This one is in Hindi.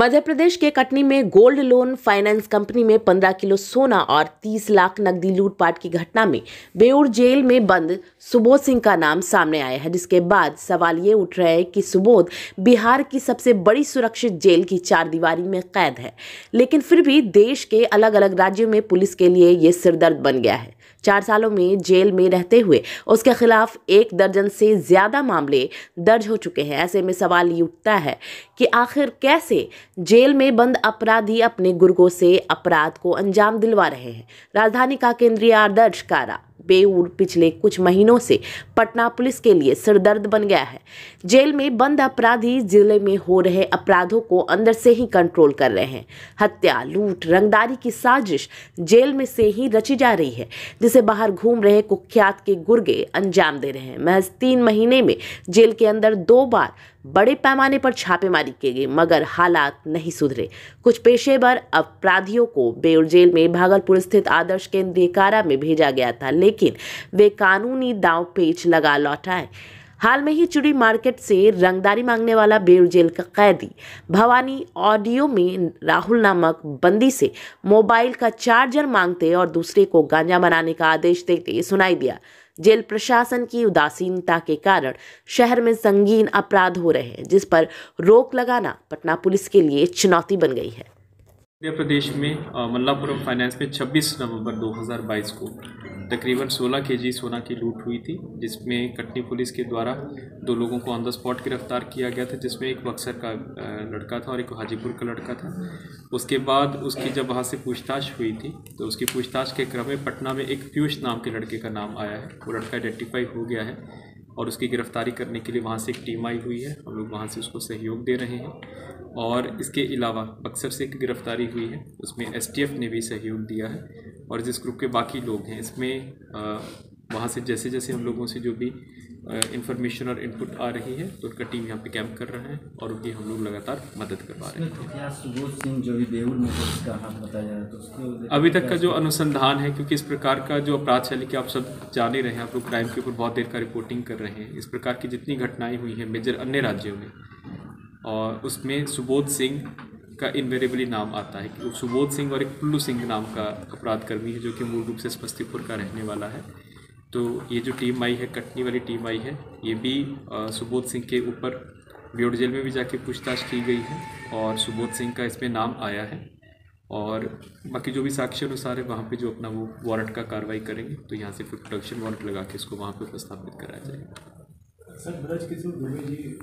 मध्य प्रदेश के कटनी में गोल्ड लोन फाइनेंस कंपनी में 15 किलो सोना और 30 लाख नकदी लूटपाट की घटना में बेउर जेल में बंद सुबोध सिंह का नाम सामने आया है जिसके बाद सवाल ये उठ रहा है कि सुबोध बिहार की सबसे बड़ी सुरक्षित जेल की चार दीवारी में कैद है लेकिन फिर भी देश के अलग अलग राज्यों में पुलिस के लिए ये सिरदर्द बन गया है चार सालों में जेल में रहते हुए उसके खिलाफ एक दर्जन से ज़्यादा मामले दर्ज हो चुके हैं ऐसे में सवाल ये उठता है कि आखिर कैसे जेल में बंद अपराधी अपने गुर्गों से अपराध को अंजाम दिलवा रहे हैं राजधानी का केंद्रीय आदर्श कारा बेऊर पिछले कुछ महीनों से पटना पुलिस के लिए सिरदर्द बन गया है जेल में बंद अपराधी जिले में हो रहे अपराधों को अंदर से ही कंट्रोल कर रहे हैं हत्या लूट रंगदारी की साजिश जेल में से ही रची जा रही है जिसे बाहर घूम रहे कुख्यात के गुर्गे अंजाम दे रहे हैं महज तीन महीने में जेल के अंदर दो बार बड़े पैमाने पर छापेमारी की गई मगर हालात नहीं सुधरे कुछ पेशेवर अपराधियों को बेउर जेल में भागलपुर स्थित आदर्श केंद्रीय कारा में भेजा गया था लेकिन वे कानूनी दाव पेच लगा लौटाए हाल में ही चुड़ी मार्केट से रंगदारी मांगने वाला बेर जेल का कैदी भवानी ऑडियो में राहुल नामक बंदी से मोबाइल का चार्जर मांगते और दूसरे को गांजा बनाने का आदेश देते सुनाई दिया जेल प्रशासन की उदासीनता के कारण शहर में संगीन अपराध हो रहे हैं जिस पर रोक लगाना पटना पुलिस के लिए चुनौती बन गई है मध्य प्रदेश में मल्लापुरम फाइनेंस में 26 नवंबर 2022 को तकरीबन 16 केजी सोना की लूट हुई थी जिसमें कटनी पुलिस के द्वारा दो लोगों को ऑन द स्पॉट गिरफ्तार किया गया था जिसमें एक बक्सर का लड़का था और एक हाजीपुर का लड़का था उसके बाद उसकी जब वहाँ से पूछताछ हुई थी तो उसकी पूछताछ के क्रम में पटना में एक पीयूष नाम के लड़के का नाम आया है वो लड़का आइडेंटिफाई हो गया है और उसकी गिरफ्तारी करने के लिए वहाँ से एक टीम आई हुई है हम लोग वहाँ से उसको सहयोग दे रहे हैं और इसके अलावा बक्सर से एक गिरफ्तारी हुई है उसमें एसटीएफ ने भी सहयोग दिया है और जिस ग्रुप के बाकी लोग हैं इसमें वहाँ से जैसे जैसे हम लोगों से जो भी इंफॉर्मेशन और इनपुट आ रही है तो उनका टीम यहाँ पे कैंप कर रहा है और उनकी हम लोग लगातार मदद करवा रहे हैं सुबोध सिंह जो भी बताया तो अभी तक का जो अनुसंधान है क्योंकि इस प्रकार का जो अपराध शैली कि आप सब जान ही रहे हैं आप लोग क्राइम के ऊपर बहुत देर का रिपोर्टिंग कर रहे हैं इस प्रकार की जितनी घटनाएँ हुई हैं मेजर अन्य राज्यों में और उसमें सुबोध सिंह का इनवेरेबली नाम आता है कि सुबोध सिंह और एक पुल्लू सिंह नाम का अपराध कर्मी है जो कि मूल रूप से समस्तीपुर का रहने वाला है तो ये जो टीम आई है कटनी वाली टीम आई है ये भी सुबोध सिंह के ऊपर ब्योड जेल में भी जाके पूछताछ की गई है और सुबोध सिंह का इसमें नाम आया है और बाकी जो भी साक्ष्य अनुसार है वहाँ पे जो अपना वो वारंट का कार्रवाई करेंगे तो यहाँ से फिर प्रोडक्शन वारंट लगा के इसको वहाँ पे उपस्थापित कराया जाएगा सर ब्रज किशोर दुबे जी